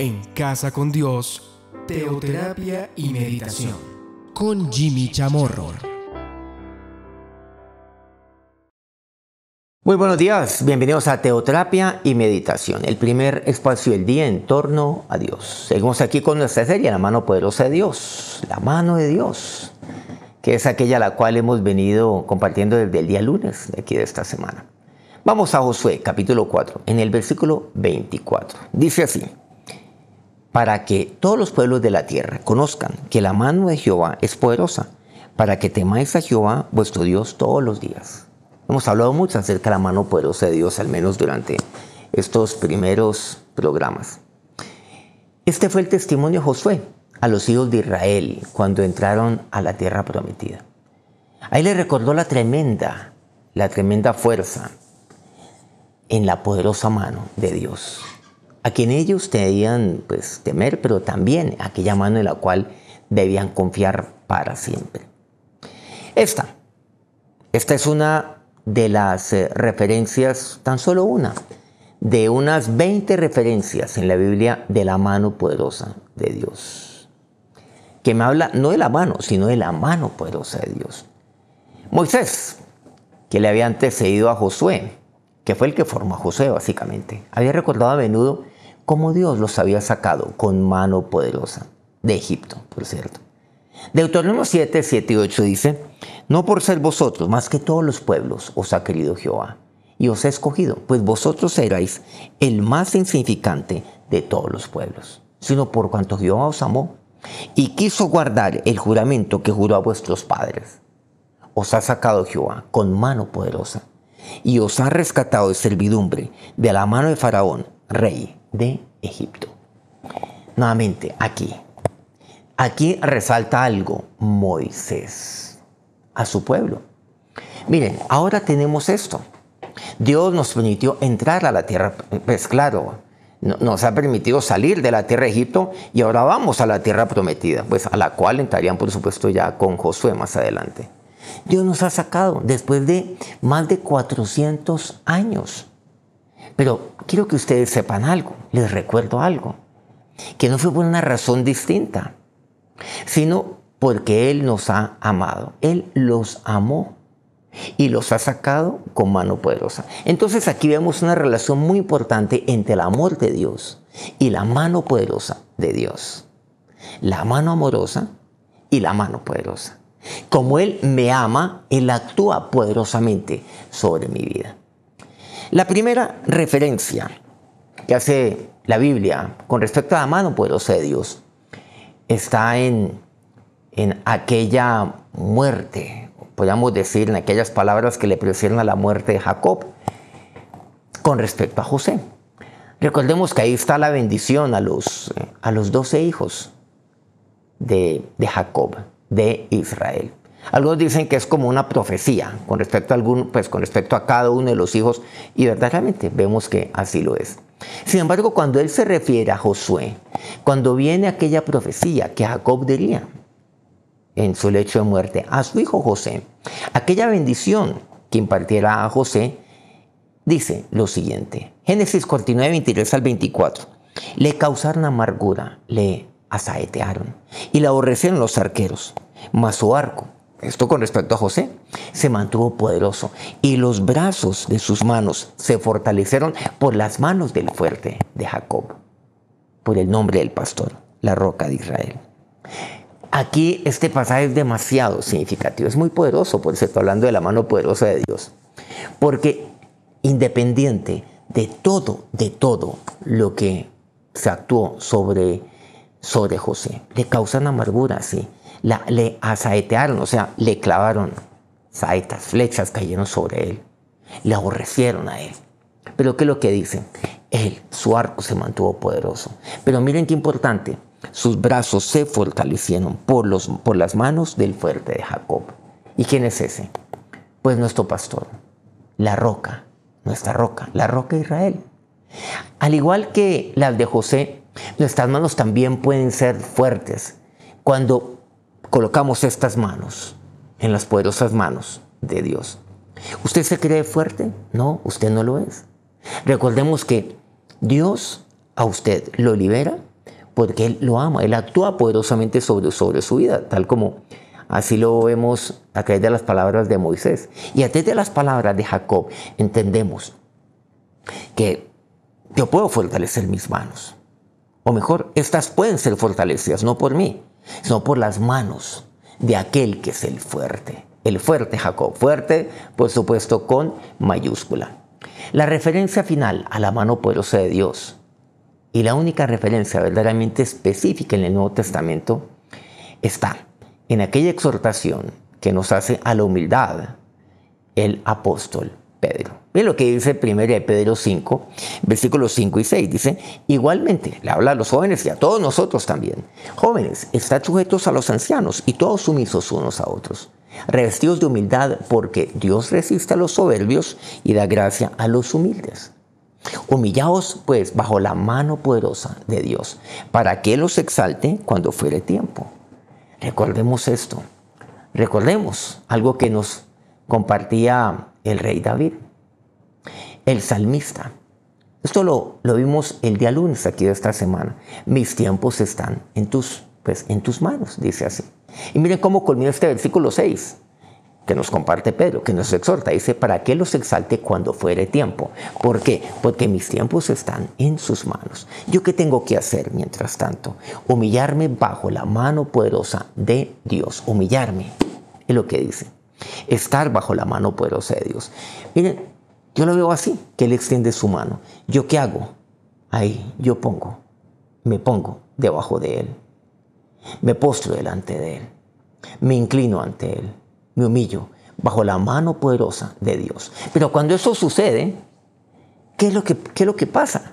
en Casa con Dios, Teoterapia y Meditación, con Jimmy Chamorro. Muy buenos días, bienvenidos a Teoterapia y Meditación, el primer espacio del día en torno a Dios. Seguimos aquí con nuestra serie, La mano poderosa de Dios, la mano de Dios, que es aquella la cual hemos venido compartiendo desde el día lunes de aquí de esta semana. Vamos a Josué capítulo 4, en el versículo 24. Dice así, para que todos los pueblos de la tierra conozcan que la mano de Jehová es poderosa, para que temáis a Jehová vuestro Dios todos los días. Hemos hablado mucho acerca de la mano poderosa de Dios, al menos durante estos primeros programas. Este fue el testimonio de Josué a los hijos de Israel cuando entraron a la tierra prometida. Ahí le recordó la tremenda, la tremenda fuerza en la poderosa mano de Dios a quien ellos debían pues, temer, pero también aquella mano en la cual debían confiar para siempre. Esta, esta es una de las eh, referencias, tan solo una, de unas 20 referencias en la Biblia de la mano poderosa de Dios, que me habla no de la mano, sino de la mano poderosa de Dios. Moisés, que le había antecedido a Josué, que fue el que formó a Josué básicamente, había recordado a menudo como Dios los había sacado con mano poderosa de Egipto, por cierto. Deuteronomio 7, 7 y 8 dice, No por ser vosotros, más que todos los pueblos, os ha querido Jehová, y os ha escogido, pues vosotros erais el más insignificante de todos los pueblos, sino por cuanto Jehová os amó, y quiso guardar el juramento que juró a vuestros padres. Os ha sacado Jehová con mano poderosa, y os ha rescatado de servidumbre, de la mano de Faraón, rey de Egipto. Nuevamente, aquí. Aquí resalta algo, Moisés, a su pueblo. Miren, ahora tenemos esto. Dios nos permitió entrar a la tierra, pues claro, nos ha permitido salir de la tierra de Egipto y ahora vamos a la tierra prometida, pues a la cual entrarían por supuesto ya con Josué más adelante. Dios nos ha sacado después de más de 400 años pero quiero que ustedes sepan algo, les recuerdo algo, que no fue por una razón distinta, sino porque Él nos ha amado, Él los amó y los ha sacado con mano poderosa. Entonces aquí vemos una relación muy importante entre el amor de Dios y la mano poderosa de Dios. La mano amorosa y la mano poderosa. Como Él me ama, Él actúa poderosamente sobre mi vida. La primera referencia que hace la Biblia con respecto a la mano de Dios, está en, aquella muerte, podríamos decir, en aquellas palabras que le precedieron a la muerte de Jacob con respecto a José. Recordemos que ahí está la bendición a los, a los hijos de Jacob, de Israel. Algunos dicen que es como una profecía con respecto a, algún, pues, con respecto a cada uno de los hijos y verdaderamente vemos que así lo es. Sin embargo, cuando él se refiere a Josué, cuando viene aquella profecía que Jacob diría en su lecho de muerte a su hijo José, aquella bendición que impartiera a José, dice lo siguiente, Génesis 49, 23 al 24, le causaron amargura, le asaetearon y le aborrecieron los arqueros, mas su arco esto con respecto a José, se mantuvo poderoso y los brazos de sus manos se fortalecieron por las manos del fuerte de Jacob, por el nombre del pastor, la roca de Israel. Aquí este pasaje es demasiado significativo, es muy poderoso, por eso está hablando de la mano poderosa de Dios, porque independiente de todo, de todo lo que se actuó sobre, sobre José, le causan amargura, sí, le asaetearon, o sea, le clavaron saetas, flechas cayeron sobre él, le aborrecieron a él. Pero ¿qué es lo que dicen? Él, su arco se mantuvo poderoso. Pero miren qué importante, sus brazos se fortalecieron por, los, por las manos del fuerte de Jacob. ¿Y quién es ese? Pues nuestro pastor, la roca, nuestra roca, la roca de Israel. Al igual que las de José, nuestras manos también pueden ser fuertes cuando colocamos estas manos en las poderosas manos de Dios. ¿Usted se cree fuerte? No, usted no lo es. Recordemos que Dios a usted lo libera porque Él lo ama, Él actúa poderosamente sobre, sobre su vida, tal como así lo vemos a través de las palabras de Moisés. Y a través de las palabras de Jacob entendemos que yo puedo fortalecer mis manos. O mejor, estas pueden ser fortalecidas, no por mí, sino por las manos de aquel que es el fuerte. El fuerte Jacob, fuerte por supuesto con mayúscula. La referencia final a la mano poderosa de Dios y la única referencia verdaderamente específica en el Nuevo Testamento está en aquella exhortación que nos hace a la humildad el apóstol Pedro. Ve lo que dice primero de Pedro 5, versículos 5 y 6. Dice, igualmente, le habla a los jóvenes y a todos nosotros también. Jóvenes, estad sujetos a los ancianos y todos sumisos unos a otros. Revestidos de humildad porque Dios resiste a los soberbios y da gracia a los humildes. Humillaos pues bajo la mano poderosa de Dios para que los exalte cuando fuere tiempo. Recordemos esto. Recordemos algo que nos compartía el rey David, el salmista. Esto lo, vimos el día lunes aquí de esta semana. Mis tiempos están en tus, pues, en tus manos, dice así. Y miren cómo culmina este versículo 6 que nos comparte Pedro, que nos exhorta. Dice, para qué los exalte cuando fuere tiempo. ¿Por qué? Porque mis tiempos están en sus manos. ¿Yo qué tengo que hacer mientras tanto? Humillarme bajo la mano poderosa de Dios. Humillarme, es lo que dice. Estar bajo la mano poderosa de Dios. Miren, yo lo veo así, que Él extiende su mano. ¿Yo qué hago? Ahí yo pongo, me pongo debajo de Él. Me postro delante de Él. Me inclino ante Él. Me humillo bajo la mano poderosa de Dios. Pero cuando eso sucede, ¿qué es lo que, qué lo que pasa?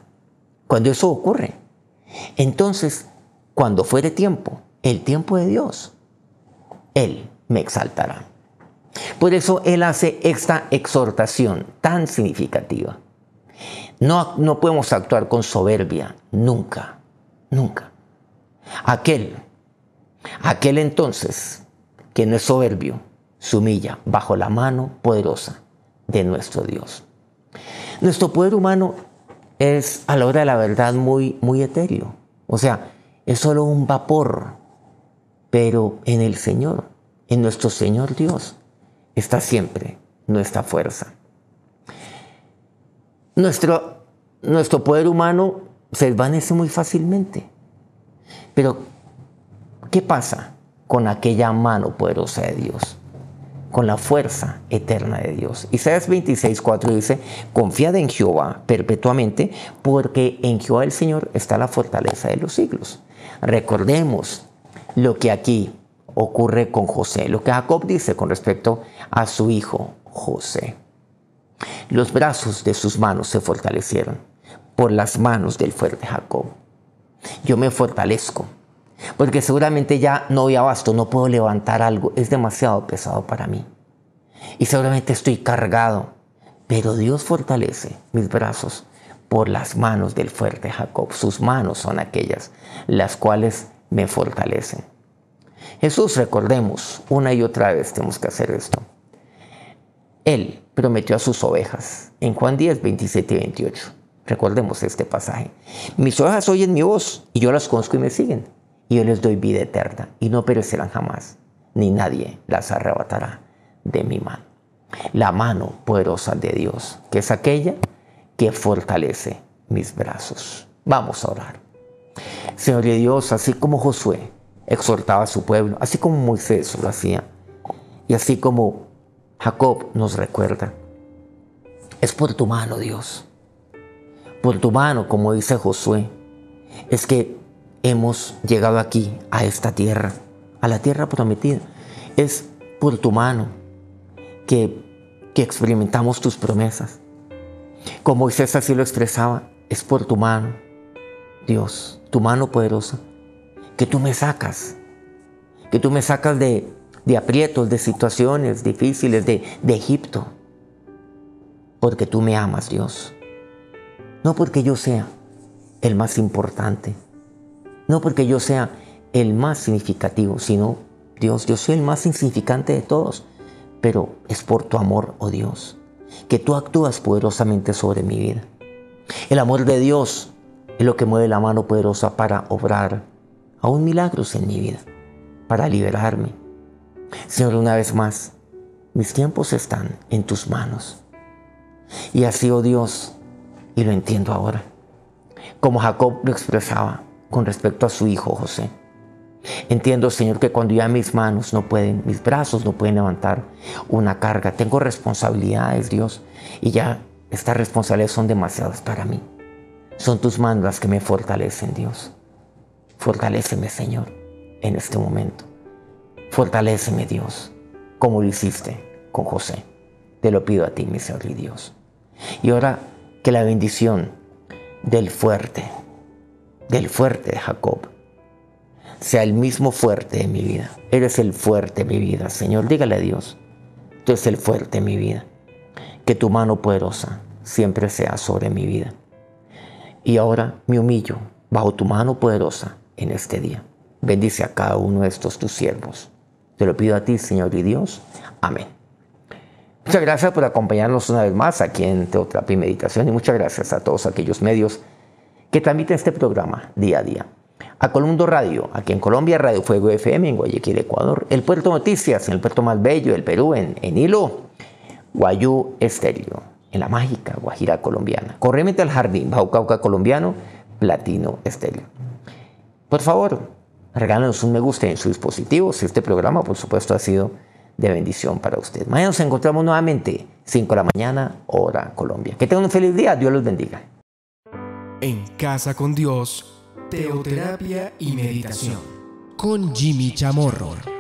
Cuando eso ocurre. Entonces, cuando fuere tiempo, el tiempo de Dios, Él me exaltará. Por eso Él hace esta exhortación tan significativa. No, podemos actuar con soberbia, nunca, nunca. Aquel, aquel entonces que no es soberbio, se humilla bajo la mano poderosa de nuestro Dios. Nuestro poder humano es a la hora de la verdad muy, muy etéreo. O sea, es solo un vapor, pero en el Señor, en nuestro Señor Dios, está siempre nuestra fuerza. Nuestro, nuestro poder humano se desvanece muy fácilmente. Pero, ¿qué pasa con aquella mano poderosa de Dios? Con la fuerza eterna de Dios. Isaías 26.4 dice, confiad en Jehová perpetuamente, porque en Jehová el Señor está la fortaleza de los siglos. Recordemos lo que aquí ocurre con José, lo que Jacob dice con respecto a su hijo José. Los brazos de sus manos se fortalecieron por las manos del fuerte Jacob. Yo me fortalezco, porque seguramente ya no voy abasto, no puedo levantar algo, es demasiado pesado para mí. Y seguramente estoy cargado, pero Dios fortalece mis brazos por las manos del fuerte Jacob. Sus manos son aquellas las cuales me fortalecen. Jesús, recordemos, una y otra vez tenemos que hacer esto. Él prometió a sus ovejas en Juan 10, 27 y 28. Recordemos este pasaje. Mis ovejas oyen mi voz y yo las conozco y me siguen. Y yo les doy vida eterna y no perecerán jamás, ni nadie las arrebatará de mi mano. La mano poderosa de Dios, que es aquella que fortalece mis brazos. Vamos a orar. Señor de Dios, así como Josué exhortaba a su pueblo, así como Moisés lo hacía y así como Jacob nos recuerda. Es por tu mano, Dios, por tu mano, como dice Josué, es que hemos llegado aquí, a esta tierra, a la tierra prometida. Es por tu mano que, experimentamos tus promesas. Como Moisés así lo expresaba, es por tu mano, Dios, tu mano poderosa, que tú me sacas, que tú me sacas de, aprietos, de situaciones difíciles, de, de Egipto, porque tú me amas, Dios. No porque yo sea el más importante, no porque yo sea el más significativo, sino Dios, yo soy el más insignificante de todos, pero es por tu amor, oh Dios, que tú actúas poderosamente sobre mi vida. El amor de Dios es lo que mueve la mano poderosa para obrar aún milagros en mi vida para liberarme. Señor, una vez más, mis tiempos están en tus manos. Y así, oh Dios, y lo entiendo ahora, como Jacob lo expresaba con respecto a su hijo José. Entiendo, Señor, que cuando ya mis manos no pueden, mis brazos no pueden levantar una carga, tengo responsabilidades, Dios, y ya estas responsabilidades son demasiadas para mí. Son tus manos las que me fortalecen, Dios. Fortaléceme, Señor, en este momento. Fortaléceme, Dios, como lo hiciste con José. Te lo pido a ti, mi Señor y Dios. Y ahora que la bendición del fuerte, del fuerte de Jacob, sea el mismo fuerte de mi vida. Eres el fuerte de mi vida, Señor. Dígale a Dios, tú eres el fuerte de mi vida. Que tu mano poderosa siempre sea sobre mi vida. Y ahora me humillo bajo tu mano poderosa en este día. Bendice a cada uno de estos tus siervos. Te lo pido a ti, Señor y Dios. Amén. Muchas gracias por acompañarnos una vez más aquí en Teotrapi Meditación y muchas gracias a todos aquellos medios que transmiten este programa día a día. A Colmundo Radio, aquí en Colombia, Radio Fuego FM, en Guayaquil, Ecuador, El Puerto Noticias, en el Puerto más bello del Perú, en, Hilo, Guayú Estéreo, en la mágica Guajira colombiana. Corremente al jardín, Baucauca colombiano, Platino Estéreo. Por favor, regálanos un me gusta en su dispositivo si este programa, por supuesto, ha sido de bendición para usted. Mañana nos encontramos nuevamente, 5 de la mañana, hora Colombia. Que tengan un feliz día, Dios los bendiga. En Casa con Dios, Teoterapia y Meditación, con Jimmy Chamorro.